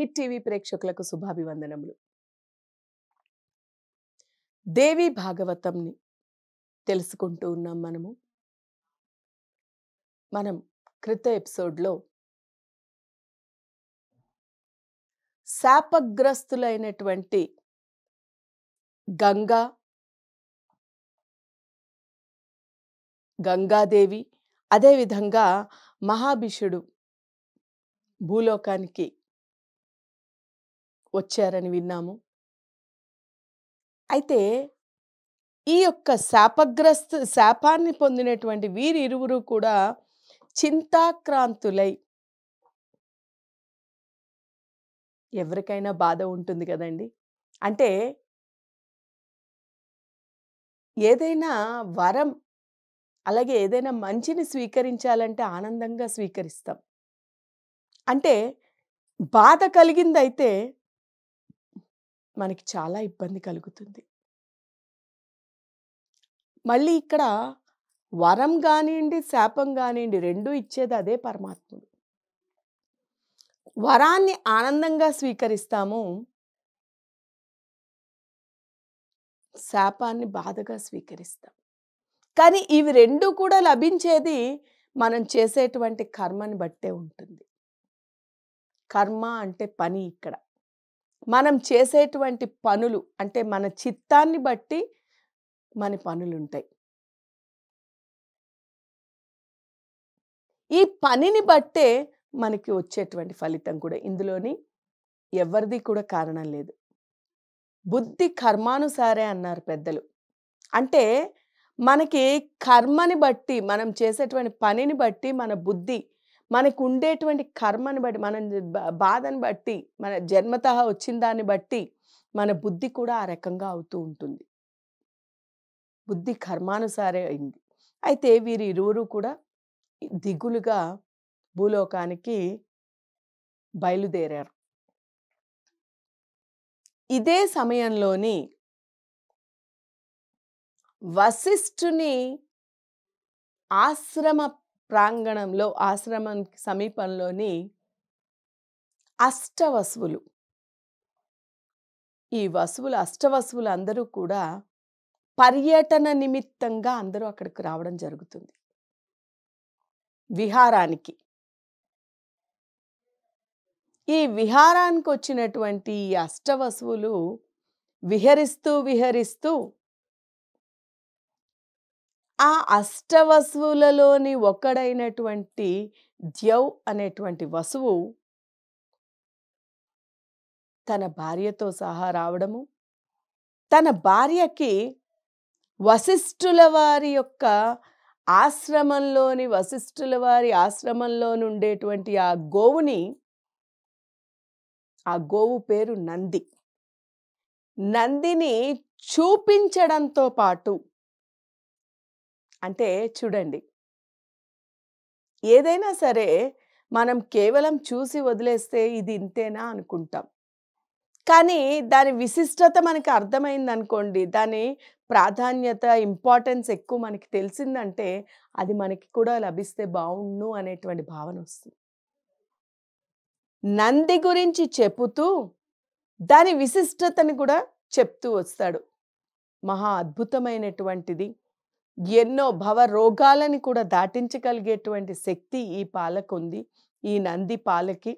hit TV ప్రేక్షకులకు శుభాభివందనములు దేవి భాగవతంని తెలుసుకుంటూ ఉన్నాం మనము మనం క్రిత ఎపిసోడ్లో శాపగ్రస్తులైనటువంటి గంగా గంగాదేవి అదేవిధంగా మహాభిషుడు భూలోకానికి వచ్చారని విన్నాము అయితే ఈ యొక్క శాపగ్రస్త శాపాన్ని పొందినటువంటి వీరిరువురు కూడా చింతాక్రాంతులై ఎవరికైనా బాధ ఉంటుంది కదండి అంటే ఏదైనా వరం అలాగే ఏదైనా మంచిని స్వీకరించాలంటే ఆనందంగా స్వీకరిస్తాం అంటే బాధ కలిగిందైతే మనకి చాలా ఇబ్బంది కలుగుతుంది మళ్ళీ ఇక్కడ వరం కానివ్వండి శాపం కానివ్వండి రెండూ ఇచ్చేది అదే పరమాత్ముడు వరాన్ని ఆనందంగా స్వీకరిస్తాము శాపాన్ని బాధగా స్వీకరిస్తాం కానీ ఇవి రెండు కూడా లభించేది మనం చేసేటువంటి కర్మని బట్టే ఉంటుంది కర్మ అంటే పని ఇక్కడ మనం చేసేటువంటి పనులు అంటే మన చిత్తాన్ని బట్టి మన పనులు ఉంటాయి ఈ పనిని బట్టే మనకి వచ్చేటువంటి ఫలితం కూడా ఇందులోని ఎవరిది కూడా కారణం లేదు బుద్ధి కర్మానుసారే అన్నారు పెద్దలు అంటే మనకి కర్మని బట్టి మనం చేసేటువంటి పనిని బట్టి మన బుద్ధి మనకు ఉండేటువంటి కర్మని బట్టి మన బాధని బట్టి మన జన్మత వచ్చిన దాన్ని బట్టి మన బుద్ధి కూడా ఆ రకంగా అవుతూ ఉంటుంది బుద్ధి కర్మానుసారే అయింది అయితే వీరి ఇరువురు కూడా దిగులుగా భూలోకానికి బయలుదేరారు ఇదే సమయంలోని వశిష్ఠుని ఆశ్రమ ప్రాంగణంలో ఆశ్రమం సమీపంలోని అష్టవసువులు ఈ వసువులు అష్టవసువులు అందరూ కూడా పర్యటన నిమిత్తంగా అందరూ అక్కడికి రావడం జరుగుతుంది విహారానికి ఈ విహారానికి వచ్చినటువంటి ఈ అష్టవసువులు విహరిస్తూ విహరిస్తూ ఆ అష్టవసువులలోని ఒకడైనటువంటి ద్యౌ అనేటువంటి వసువు తన భార్యతో సహా రావడము తన భార్యకి వశిష్ఠుల వారి యొక్క ఆశ్రమంలోని వశిష్ఠుల వారి ఆశ్రమంలో నుండేటువంటి ఆ గోవుని ఆ గోవు పేరు నంది నందిని చూపించడంతో పాటు అంటే చూడండి ఏదైనా సరే మనం కేవలం చూసి వదిలేస్తే ఇది ఇంతేనా అనుకుంటాం కానీ దాని విశిష్టత మనకి అర్థమైంది అనుకోండి దాని ప్రాధాన్యత ఇంపార్టెన్స్ ఎక్కువ మనకి తెలిసిందంటే అది మనకి కూడా లభిస్తే బాగుండు అనేటువంటి భావన వస్తుంది నంది గురించి చెబుతూ దాని విశిష్టతని కూడా చెప్తూ వస్తాడు మహా అద్భుతమైనటువంటిది ఎన్నో భవ రోగాలని కూడా దాటించగలిగేటువంటి శక్తి ఈ పాలకు ఉంది ఈ నంది పాలకి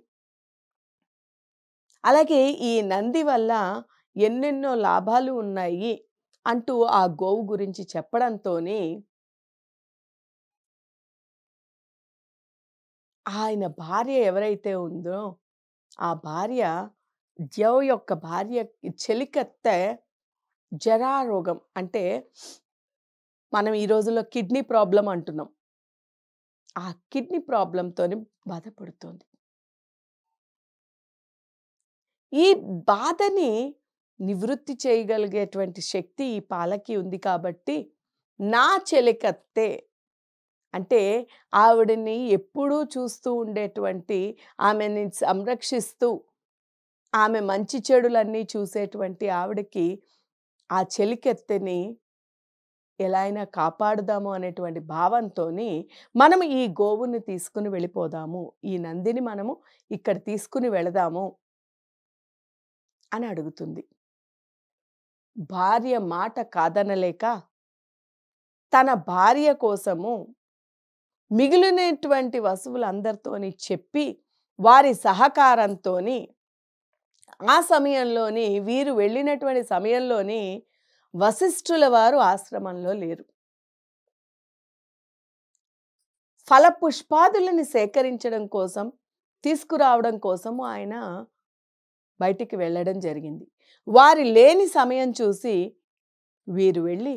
అలాగే ఈ నంది వల్ల ఎన్నెన్నో లాభాలు ఉన్నాయి అంటూ ఆ గోవు గురించి చెప్పడంతోనే ఆయన భార్య ఎవరైతే ఉందో ఆ భార్య జవ్ యొక్క భార్య చెలికత్త జరారోగం అంటే మనం ఈ రోజుల్లో కిడ్నీ ప్రాబ్లం అంటున్నాం ఆ కిడ్నీ ప్రాబ్లంతో బాధపడుతోంది ఈ బాధని నివృత్తి చేయగలిగేటువంటి శక్తి ఈ పాలకి ఉంది కాబట్టి నా చెలికత్తే అంటే ఆవిడని ఎప్పుడూ చూస్తూ ఉండేటువంటి ఆమెని సంరక్షిస్తూ ఆమె మంచి చెడులన్నీ చూసేటువంటి ఆవిడకి ఆ చెలికెత్తని ఎలా అయినా కాపాడుదాము అనేటువంటి భావంతో మనం ఈ గోవుని తీసుకుని వెళ్ళిపోదాము ఈ నందిని మనము ఇక్కడ తీసుకుని వెళదాము అని అడుగుతుంది భార్య మాట కాదనలేక తన భార్య కోసము మిగిలినటువంటి వసువులందరితో చెప్పి వారి సహకారంతో ఆ సమయంలోని వీరు వెళ్ళినటువంటి సమయంలోని వశిష్ఠుల వారు ఆశ్రమంలో లేరు ఫల సేకరించడం కోసం తీసుకురావడం కోసము ఆయన బయటికి వెళ్ళడం జరిగింది వారి లేని సమయం చూసి వీరు వెళ్ళి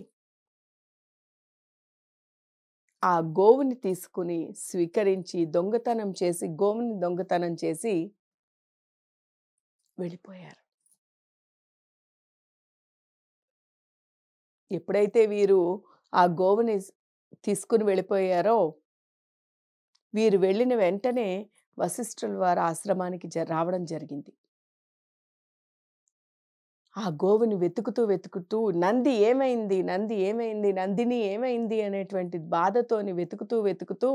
ఆ గోవుని తీసుకుని స్వీకరించి దొంగతనం చేసి గోవుని దొంగతనం చేసి వెళ్ళిపోయారు ఎప్పుడైతే వీరు ఆ గోవుని తీసుకుని వెళ్ళిపోయారో వీరు వెళ్ళిన వెంటనే వశిష్ఠుల వారి ఆశ్రమానికి జ రావడం జరిగింది ఆ గోవుని వెతుకుతూ వెతుకుతూ నంది ఏమైంది నంది ఏమైంది నందిని ఏమైంది అనేటువంటి బాధతోని వెతుకుతూ వెతుకుతూ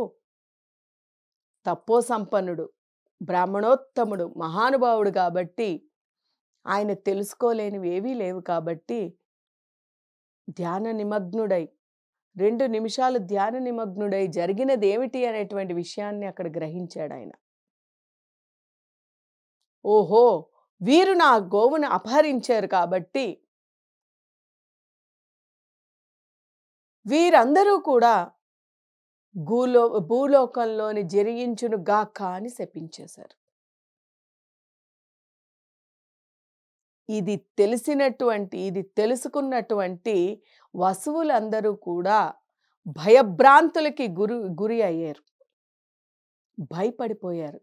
తప్పో సంపన్నుడు బ్రాహ్మణోత్తముడు మహానుభావుడు కాబట్టి ఆయన తెలుసుకోలేనివి ఏవీ లేవు కాబట్టి ధ్యాన నిమగ్నుడై రెండు నిమిషాలు ధ్యాన నిమగ్నుడై జరిగినది ఏమిటి అనేటువంటి విషయాన్ని అక్కడ గ్రహించాడు ఆయన ఓహో వీరు నా గోవును అపహరించారు కాబట్టి వీరందరూ కూడా భూలో భూలోకంలోని జరిగించునుగాక అని శపించేశారు ఇది తెలిసినటువంటి ఇది తెలుసుకున్నటువంటి వసువులందరూ కూడా భయభ్రాంతులకి గురి గురి అయ్యారు భయపడిపోయారు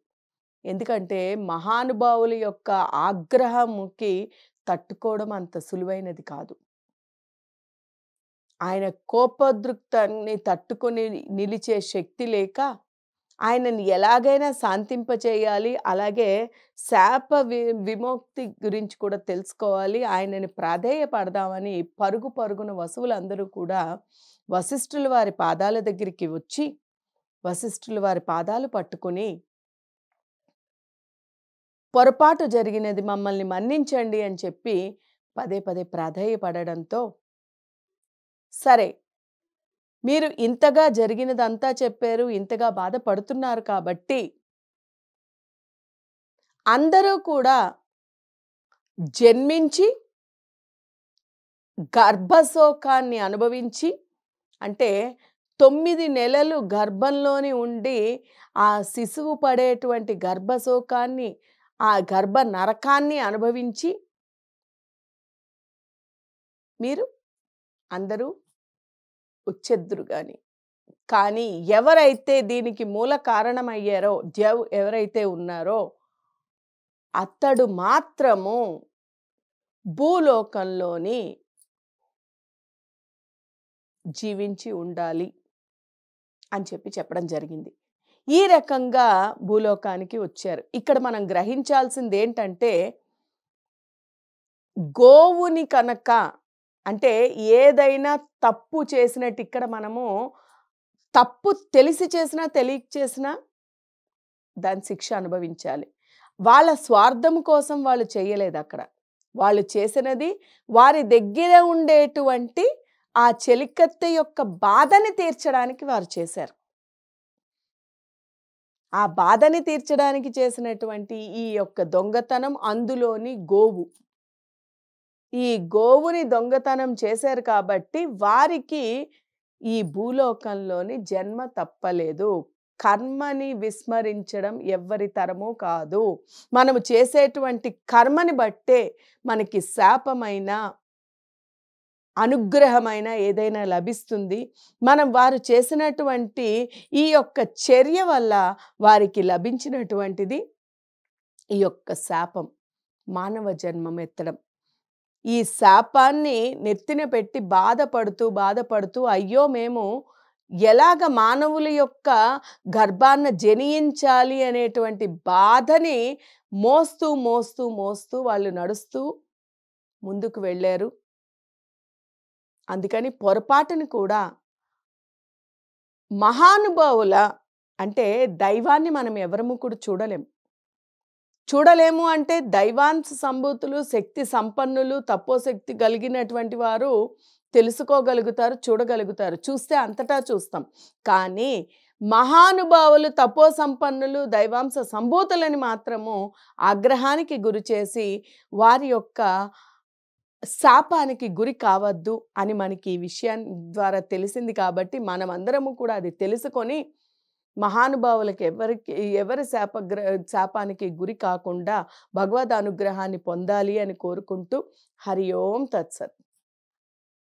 ఎందుకంటే మహానుభావుల యొక్క ఆగ్రహముకి తట్టుకోవడం అంత సులువైనది కాదు ఆయన కోపదృక్తాన్ని తట్టుకొని నిలిచే శక్తి లేక ఆయనను ఎలాగైనా శాంతింపచేయాలి అలాగే శాప వి విముక్తి గురించి కూడా తెలుసుకోవాలి ఆయనని ప్రాధేయపడదామని పరుగు పరుగున వసువులందరూ కూడా వశిష్ఠుల వారి పాదాల దగ్గరికి వచ్చి వశిష్ఠుల వారి పాదాలు పట్టుకుని పొరపాటు జరిగినది మమ్మల్ని మన్నించండి అని చెప్పి పదే పదే ప్రాధేయపడడంతో సరే మీరు ఇంతగా జరిగినదంతా చెప్పారు ఇంతగా బాధపడుతున్నారు కాబట్టి అందరూ కూడా జన్మించి గర్భశోకాన్ని అనుభవించి అంటే తొమ్మిది నెలలు గర్భంలోని ఉండి ఆ శిశువు పడేటువంటి గర్భశోకాన్ని ఆ గర్భ నరకాన్ని అనుభవించి మీరు అందరూ వచ్చేద్దురు కానీ కానీ ఎవరైతే దీనికి మూల కారణమయ్యారో దేవ్ ఎవరైతే ఉన్నారో అతడు మాత్రము భూలోకంలోని జీవించి ఉండాలి అని చెప్పి చెప్పడం జరిగింది ఈ రకంగా భూలోకానికి వచ్చారు ఇక్కడ మనం గ్రహించాల్సింది ఏంటంటే గోవుని కనుక అంటే ఏదైనా తప్పు చేసినట్టు ఇక్కడ మనము తప్పు తెలిసి చేసినా తెలియక చేసినా దాని శిక్ష అనుభవించాలి వాళ్ళ స్వార్థం కోసం వాళ్ళు చేయలేదు అక్కడ వాళ్ళు చేసినది వారి దగ్గర ఉండేటువంటి ఆ చెలికత్తె యొక్క బాధని తీర్చడానికి వారు చేశారు ఆ బాధని తీర్చడానికి చేసినటువంటి ఈ యొక్క దొంగతనం అందులోని గోవు ఈ గోవుని దొంగతనం చేశారు కాబట్టి వారికి ఈ భూలోకంలోని జన్మ తప్పలేదు కర్మని విస్మరించడం ఎవ్వరి తరము కాదు మనము చేసేటువంటి కర్మని బట్టే మనకి శాపమైన అనుగ్రహమైన ఏదైనా లభిస్తుంది మనం వారు చేసినటువంటి ఈ యొక్క చర్య వల్ల వారికి లభించినటువంటిది ఈ యొక్క శాపం మానవ జన్మం ఎత్తడం ఈ శాపాన్ని నెత్తిన పెట్టి బాధపడుతూ బాధపడుతూ అయ్యో మేము ఎలాగ మానవుల యొక్క గర్భాన్ని జనియించాలి అనేటువంటి బాధని మోస్తూ మోస్తూ మోస్తూ వాళ్ళు నడుస్తూ ముందుకు వెళ్ళారు అందుకని పొరపాటుని కూడా మహానుభావుల అంటే దైవాన్ని మనం ఎవరము కూడా చూడలేం చూడలేము అంటే దైవాంశ సంభూతులు శక్తి సంపన్నులు తపోశక్తి కలిగినటువంటి వారు తెలుసుకోగలుగుతారు చూడగలుగుతారు చూస్తే అంతటా చూస్తాం కానీ మహానుభావులు తపో సంపన్నులు దైవాంశ సంభూతులని మాత్రము ఆగ్రహానికి గురి చేసి వారి యొక్క శాపానికి గురి కావద్దు అని మనకి ఈ విషయాన్ని ద్వారా తెలిసింది కాబట్టి మనమందరము కూడా అది తెలుసుకొని మహానుభావులకు ఎవరికి ఎవరి శాప శాపానికి గురి కాకుండా భగవద్ అనుగ్రహాన్ని పొందాలి అని కోరుకుంటూ హరి ఓం తత్సత్